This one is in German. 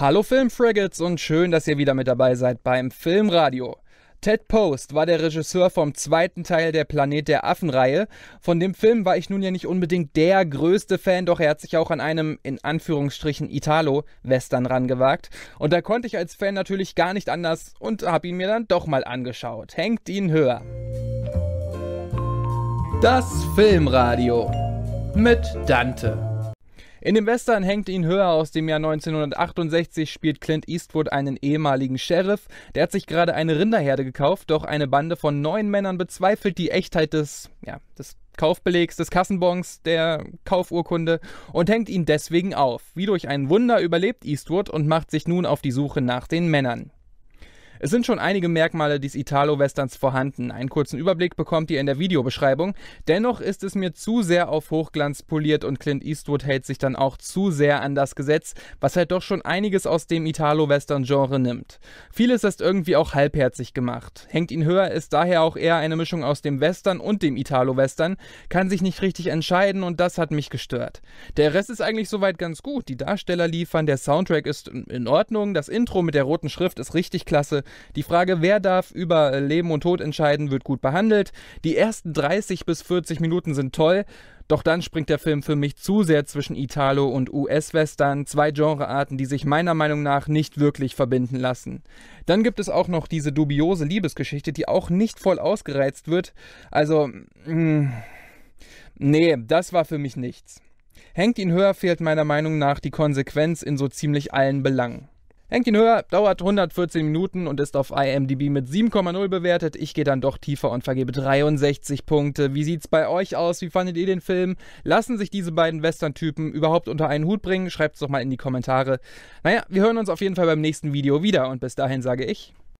Hallo Filmfriggates und schön, dass ihr wieder mit dabei seid beim Filmradio. Ted Post war der Regisseur vom zweiten Teil der Planet der Affen-Reihe. Von dem Film war ich nun ja nicht unbedingt der größte Fan, doch er hat sich auch an einem, in Anführungsstrichen, Italo-Western rangewagt. Und da konnte ich als Fan natürlich gar nicht anders und habe ihn mir dann doch mal angeschaut. Hängt ihn höher. Das Filmradio mit Dante. In dem Western Hängt ihn höher aus dem Jahr 1968 spielt Clint Eastwood einen ehemaligen Sheriff. Der hat sich gerade eine Rinderherde gekauft, doch eine Bande von neun Männern bezweifelt die Echtheit des, ja, des Kaufbelegs, des Kassenbons, der Kaufurkunde und hängt ihn deswegen auf. Wie durch ein Wunder überlebt Eastwood und macht sich nun auf die Suche nach den Männern. Es sind schon einige Merkmale des Italo-Westerns vorhanden. Einen kurzen Überblick bekommt ihr in der Videobeschreibung. Dennoch ist es mir zu sehr auf Hochglanz poliert und Clint Eastwood hält sich dann auch zu sehr an das Gesetz, was halt doch schon einiges aus dem Italo-Western-Genre nimmt. Vieles ist irgendwie auch halbherzig gemacht. Hängt ihn höher ist daher auch eher eine Mischung aus dem Western und dem Italo-Western, kann sich nicht richtig entscheiden und das hat mich gestört. Der Rest ist eigentlich soweit ganz gut. Die Darsteller liefern, der Soundtrack ist in Ordnung, das Intro mit der roten Schrift ist richtig klasse, die Frage, wer darf über Leben und Tod entscheiden, wird gut behandelt. Die ersten 30 bis 40 Minuten sind toll. Doch dann springt der Film für mich zu sehr zwischen Italo und US-Western, zwei Genrearten, die sich meiner Meinung nach nicht wirklich verbinden lassen. Dann gibt es auch noch diese dubiose Liebesgeschichte, die auch nicht voll ausgereizt wird. Also, mh, hm, nee, das war für mich nichts. Hängt ihn höher fehlt meiner Meinung nach die Konsequenz in so ziemlich allen Belangen. Henkin Höher dauert 114 Minuten und ist auf IMDb mit 7,0 bewertet. Ich gehe dann doch tiefer und vergebe 63 Punkte. Wie sieht's bei euch aus? Wie fandet ihr den Film? Lassen sich diese beiden Western-Typen überhaupt unter einen Hut bringen? Schreibt's doch mal in die Kommentare. Naja, wir hören uns auf jeden Fall beim nächsten Video wieder und bis dahin sage ich.